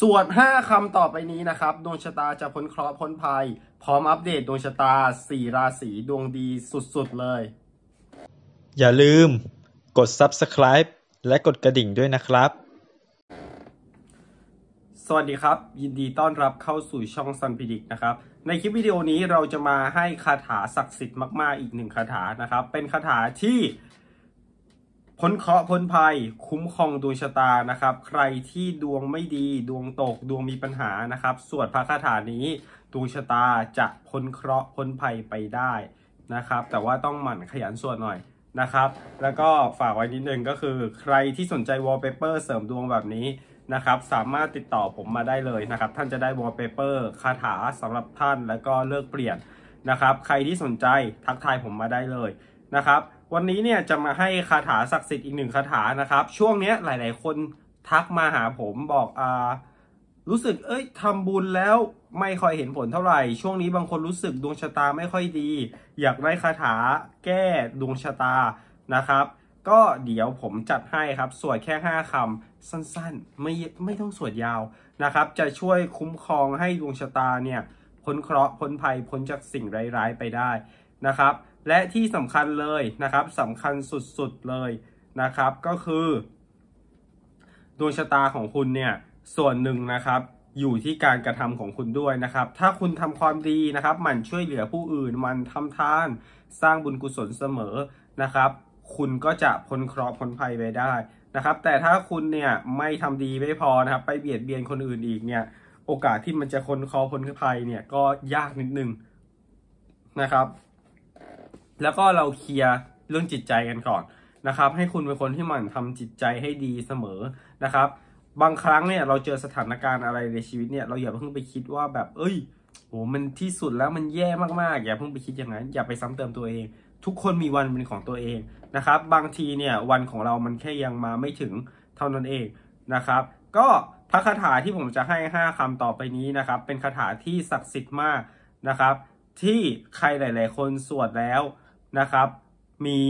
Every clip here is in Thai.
ส่วน5คำต่อไปนี้นะครับ ดวงชะตาจะพ้นเคราะห์พ้นภัย พร้อมอัปเดตดวงชะตา 4 ราศีดวงดีสุด ๆ เลย อย่าลืมกด subscribe และกดกระดิ่งด้วยนะครับ สวัสดีครับ ยินดีต้อนรับเข้าสู่ช่องซันพิดิกนะครับ ในคลิปวิดีโอนี้เราจะมาให้คาถาศักดิ์สิทธิ์มาก ๆอีกหนึ่งคาถานะครับ เป็นคาถาที่พ้นเคราะห์พ้นภัยคุ้มครองดวงชะตานะครับ ใครที่ดวงไม่ดีดวงตก ดวงมีปัญหานะครับสวดพระคาถานี้ดวงชะตาจะพ้นเคราะห์พ้นภัยไปได้นะครับ แต่ว่าต้องหมั่นขยันสวดหน่อยนะครับ แล้วก็ฝากไว้นิดนึงก็คือใครที่สนใจวอลเปเปอร์เสริมดวงแบบนี้นะครับ สามารถติดต่อผมมาได้เลยนะครับ ท่านจะได้วอลเปเปอร์คาถาสำหรับท่าน แล้วก็เลิกเปลี่ยนนะครับ ใครที่สนใจทักทายผมมาได้เลยนะครับวันนี้เนี่ยจะมาให้คาถาศักดิ์สิทธิ์อีกหนึ่งคาถานะครับ ช่วงเนี้ยหลาย ๆ คนทักมาหาผมบอกอ่ารู้สึกเอ้ยทำบุญแล้วไม่ค่อยเห็นผลเท่าไหร่ ช่วงนี้บางคนรู้สึกดวงชะตาไม่ค่อยดี อยากได้คาถาแก้ดวงชะตานะครับ ก็เดี๋ยวผมจัดให้ครับสวดแค่ 5 คำสั้น ๆ ไม่ไม่ต้องสวดยาวนะครับ จะช่วยคุ้มครองให้ดวงชะตาเนี่ยพ้นเคราะห์พ้นภัยพ้นจากสิ่งร้ายๆ ไปได้นะครับ และที่สำคัญเลยนะครับสำคัญสุดๆเลยนะครับ ก็คือดวงชะตาของคุณเนี่ยส่วนหนึ่งนะครับอยู่ที่การกระทำของคุณด้วยนะครับถ้าคุณทำความดีนะครับหมั่นช่วยเหลือผู้อื่นมันทำทานสร้างบุญกุศลเสมอนะครับ คุณก็จะพ้นเคราะห์พ้นภัยไปได้นะครับแต่ถ้าคุณเนี่ยไม่ทำดีไม่พอนะครับไปเบียดเบียนคนอื่นอีกเนี่ยโอกาสที่มันจะพ้นเคราะห์พ้นภัยเนี่ยก็ยากนิดนึง นะครับแล้วก็เราเคลียร์เรื่องจิตใจกันก่อนนะครับให้คุณเป็นคนที่หมันทำจิตใจให้ดีเสมอนะครับ บางครั้งเนี่ยเราเจอสถานการณ์อะไรในชีวิตเนี่ยเราอย่าเพิ่งไปคิดว่าแบบ เอ้ยโหมันที่สุดแล้วมันแย่มากๆอย่าเพิ่งไปคิดอย่างนั้นอย่าไปซ้ำเติมตัวเอง ทุกคนมีวันเป็นของตัวเองนะครับบางทีเนี่ยวันของเรามันแค่ยังมาไม่ถึงเท่านั้นเองนะครับ ก็พระคาถาที่ผมจะให้ 5 คำต่อไปนี้นะครับเป็นคาถาที่ศักดิ์สิทธิ์มากนะครับ ที่ใครหลาย ๆ คนสวดแล้วนะครับ มี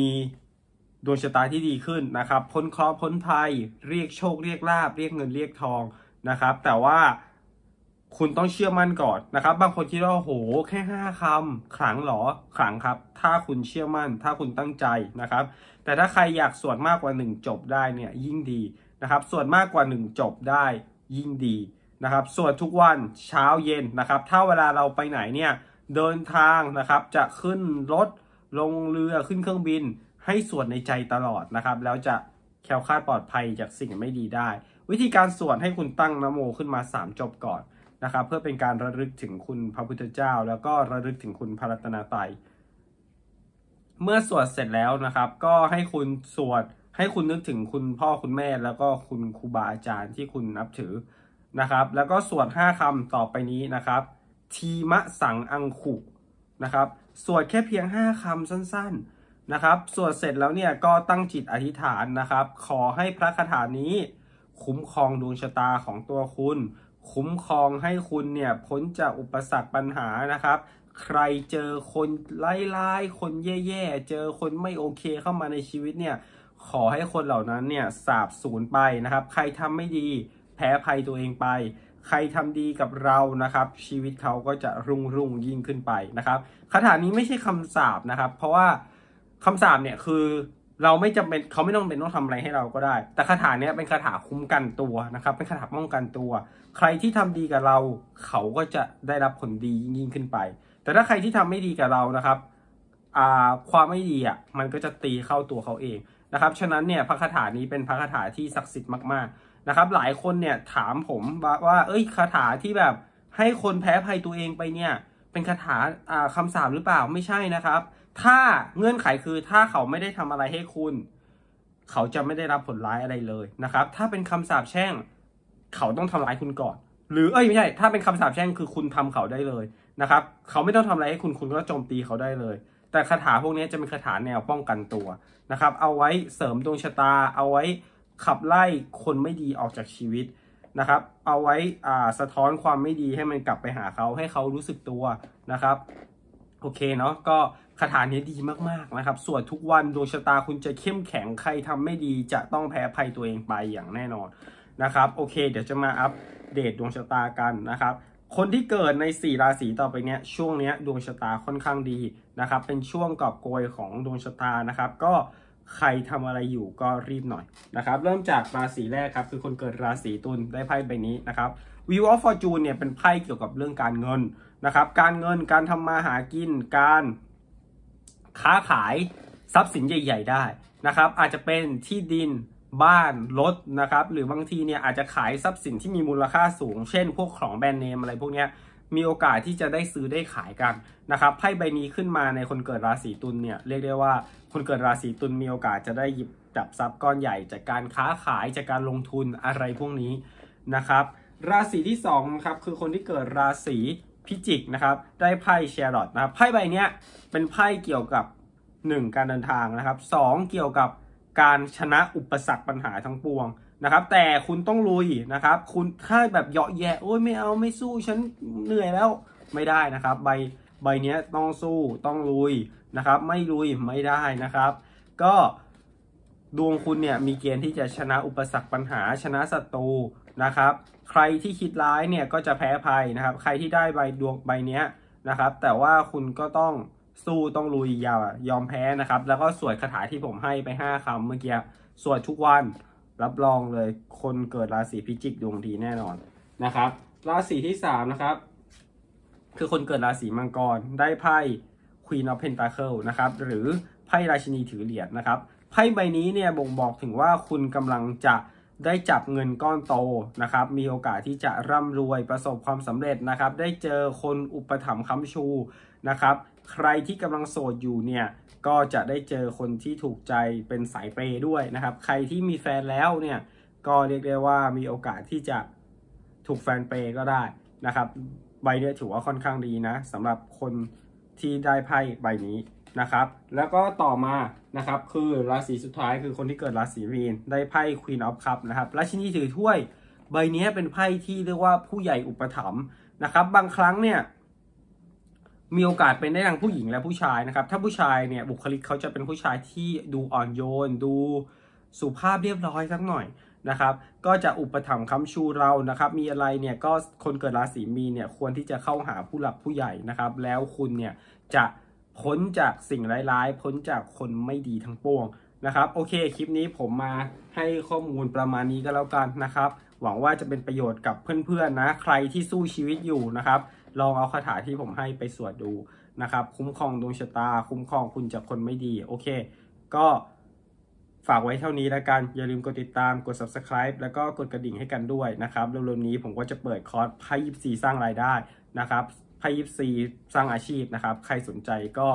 ดวงชะตาที่ดีขึ้นนะครับ พ้นเคราะห์พ้นภัย เรียกโชคเรียกลาบ เรียกเงินเรียกทองนะครับ แต่ว่าคุณต้องเชื่อมั่นก่อนนะครับ บางคนคิดว่าโหแค่ห้าคำขลังหรอขลังครับ ถ้าคุณเชื่อมั่น ถ้าคุณตั้งใจนะครับ แต่ถ้าใครอยากสวดมากกว่าหนึ่งจบได้เนี่ยยิ่งดีนะครับ สวดมากกว่าหนึ่งจบได้ยิ่งดีนะครับ สวดทุกวันเช้าเย็นนะครับ ถ้าเวลาเราไปไหนเนี่ยเดินทางนะครับจะขึ้นรถลงเรือขึ้นเครื่องบิน ให้สวดในใจตลอดนะครับ แล้วจะแคล้วคลาดปลอดภัยจากสิ่งไม่ดีได้ วิธีการสวดให้คุณตั้งนโมขึ้นมา 3 จบก่อนนะครับ เพื่อเป็นการระลึกถึงคุณพระพุทธเจ้า แล้วก็ระลึกถึงคุณพระรัตนตรัยเมื่อสวดเสร็จแล้วนะครับก็ให้คุณสวดให้คุณนึกถึงคุณพ่อคุณแม่ แล้วก็คุณครูบาอาจารย์ที่คุณนับถือนะครับ แล้วก็สวด5คำต่อไปนี้นะครับทีมะสังอังขุนะครับสวดแค่เพียง 5คำสั้นๆนะครับสวดเสร็จแล้วเนี่ยก็ตั้งจิตอธิษฐานนะครับ ขอให้พระคาถานี้คุ้มครองดวงชะตาของตัวคุณ คุ้มครองให้คุณเนี่ยพ้นจากอุปสรรคปัญหานะครับ ใครเจอคนไล่ๆคนแย่ ๆ เจอคนไม่โอเคเข้ามาในชีวิตเนี่ยขอให้คนเหล่านั้นเนี่ยสาบสูญไปนะครับ ใครทำไม่ดีแพ้ภัยตัวเองไปใครทำดีกับเรานะครับ ชีวิตเขาก็จะรุ่งรุ่งยิ่งขึ้นไปนะครับคาถานี้ไม่ใช่คํำสาบนะครับ เพราะว่าคํำสาบเนี่ยคือเราไม่จำเป็นเขาไม่ต้องเป็นต้องทำอะไรให้เราก็ได้ แต่คาถาเนี้ยเป็นคาถาคุ้มกันตัวนะครับเป็นคาถาป้องกันตัว ใครที่ทำดีกับเรา เขาก็จะได้รับผลดียิ่งขึ้นไป แต่ถ้าใครที่ทำไม่ดีกับเรานะครับความไม่ดีอ่ะมันก็จะตีเข้าตัวเขาเองนะครับ ฉะนั้นเนี่ยพระคาถานี้เป็นพระคาถาที่ศักดิ์สิทธิ์มาก ๆนะครับหลายคนเนี่ยถามผมว่าเอ้ยคาถาที่แบบให้คนแพ้ภัยตัวเองไปเนี่ย เป็นคาถาคำสาปหรือเปล่าไม่ใช่นะครับ ถ้าเงื่อนไขคือถ้าเขาไม่ได้ทำอะไรให้คุณ เขาจะไม่ได้รับผลร้ายอะไรเลยนะครับ ถ้าเป็นคำสาปแช่ง เขาต้องทำร้ายคุณก่อน หรือเอ้ยไม่ใช่ถ้าเป็นคำสาปแช่งคือคุณทำเขาได้เลยนะครับ เขาไม่ต้องทำอะไรให้คุณ คุณก็โจมตีเขาได้เลย แต่คาถาพวกนี้จะเป็นคาถาแนวป้องกันตัวนะครับ เอาไว้เสริมดวงชะตาเอาไว้ขับไล่คนไม่ดีออกจากชีวิตนะครับ เอาไว้สะท้อนความไม่ดีให้มันกลับไปหาเขาให้เขารู้สึกตัวนะครับ โอเคเนาะก็คาถานี้ดีมากๆนะครับสวดทุกวันดวงชะตาคุณจะเข้มแข็งใครทำไม่ดีจะต้องแพ้ภัยตัวเองไปอย่างแน่นอนนะครับ โอเค เดี๋ยวจะมาอัปเดตดวงชะตากันนะครับ คนที่เกิดใน4ราศีต่อไปเนี้ยช่วงเนี้ยดวงชะตาค่อนข้างดีนะครับ เป็นช่วงกอบโกยของดวงชะตานะครับก็ใครทำอะไรอยู่ก็รีบหน่อยนะครับเริ่มจากราศีแรกครับ คือคนเกิดราศีตุลได้ไพ่ใบนี้นะครับวิวอ of ฟอร์จูนเนี่ยเป็นไพ่เกี่ยวกับเรื่องการเงินนะครับการเงินการทำมาหากิน การค้าขายทรัพย์สินใหญ่ๆได้นะครับอาจจะเป็นที่ดินบ้านรถนะครับหรือบางทีเนี่ยอาจจะขายทรัพย์สินที่มีมูลค่าสูง เช่นพวกของแบรนด์เนมอะไรพวกเนี้ยมีโอกาสที่จะได้ซื้อได้ขายกันนะครับไพ่ใบนี้ขึ้นมาในคนเกิดราศีตุลเนี่ยเรียกได้ว่าคนเกิดราศีตุลมีโอกาสจะได้หยิบจับทรัพย์ก้อนใหญ่จากการค้าขายจากการลงทุนอะไรพวกนี้ นะครับ ราศีที่2ครับคือคนที่เกิดราศีพิจิกนะครับได้ไพ่แชร์รอตนะครับไพ่ใบนี้เป็นไพ่เกี่ยวกับ 1 การเดินทางนะครับ 2 เกี่ยวกับการชนะอุปสรรคปัญหาทั้งปวงนะครับแต่คุณต้องลุยนะครับ คุณถ้าแบบเหยาะแยะโอ้ยไม่เอาไม่สู้ฉันเหนื่อยแล้วไม่ได้นะครับ ใบใบนี้ต้องสู้ต้องลุยนะครับ ไม่ลุยไม่ได้นะครับ ก็ดวงคุณเนี่ยมีเกณฑ์ที่จะชนะอุปสรรคปัญหาชนะศัตรูนะครับ ใครที่คิดร้ายเนี่ยก็จะแพ้ภัยนะครับ ใครที่ได้ใบดวงใบนี้นะครับ แต่ว่าคุณก็ต้องสู้ต้องลุยอย่ายอมแพ้นะครับ แล้วก็สวดคาถาที่ผมให้ไป 5 คำเมื่อกี้สวดทุกวันรับรองเลยคนเกิดราศีพิจิกดวงดีแน่นอนนะครับ ราศีที่สามนะครับ คือคนเกิดราศีมังกรได้ไพ่ Queen of Pentacle นะครับ หรือไพ่ราชินีถือเหรียญนะครับไพ่ใบนี้เนี่ยบ่งบอกถึงว่าคุณกำลังจะได้จับเงินก้อนโตนะครับ มีโอกาสที่จะร่ำรวยประสบความสำเร็จนะครับ ได้เจอคนอุปถัมภ์ค้ำชูนะครับใครที่กำลังโสดอยู่เนี่ยก็จะได้เจอคนที่ถูกใจเป็นสายเปย์ด้วยนะครับ ใครที่มีแฟนแล้วเนี่ยก็เรียกได้ว่ามีโอกาสที่จะถูกแฟนเปย์ก็ได้นะครับ ใบนี้ถือว่าค่อนข้างดีนะสำหรับคนที่ได้ไพ่ใบนี้นะครับ แล้วก็ต่อมานะครับคือราศีสุดท้ายคือคนที่เกิดราศีมีน ได้ไพ่ Queen of Cup นะครับราชินีถือถ้วย ใบนี้เป็นไพ่ที่เรียกว่าผู้ใหญ่อุปถัมภ์นะครับ บางครั้งเนี่ยมีโอกาสเป็นได้ทั้งผู้หญิงและผู้ชายนะครับ ถ้าผู้ชายเนี่ยบุคลิกเขาจะเป็นผู้ชายที่ดูอ่อนโยน ดูสุภาพเรียบร้อยสักหน่อยนะครับ ก็จะอุปถัมภ์ค้ำชูเรานะครับ มีอะไรเนี่ยก็คนเกิดราศีมีเนี่ยควรที่จะเข้าหาผู้หลักผู้ใหญ่นะครับ แล้วคุณเนี่ยจะพ้นจากสิ่งร้ายๆพ้นจากคนไม่ดีทั้งปวงนะครับ โอเค คลิปนี้ผมมาให้ข้อมูลประมาณนี้ก็แล้วกันนะครับ หวังว่าจะเป็นประโยชน์กับเพื่อนๆนะใครที่สู้ชีวิตอยู่นะครับลองเอาคาถาที่ผมให้ไปสวดดูนะครับ คุ้มครองดวงชะตา คุ้มครองคุณจากคนไม่ดี โอเค ก็ฝากไว้เท่านี้แล้วกัน อย่าลืมกดติดตามกด subscribe แล้วก็กดกระดิ่งให้กันด้วยนะครับเร็วๆนี้ผมก็จะเปิดคอร์สไพ่ยิปซีสร้างรายได้นะครับไพ่ยิปซีสร้างอาชีพนะครับ ใครสนใจก็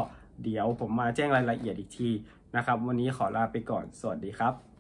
เดี๋ยวผมมาแจ้งรายละเอียดอีกทีนะครับ วันนี้ขอลาไปก่อน สวัสดีครับ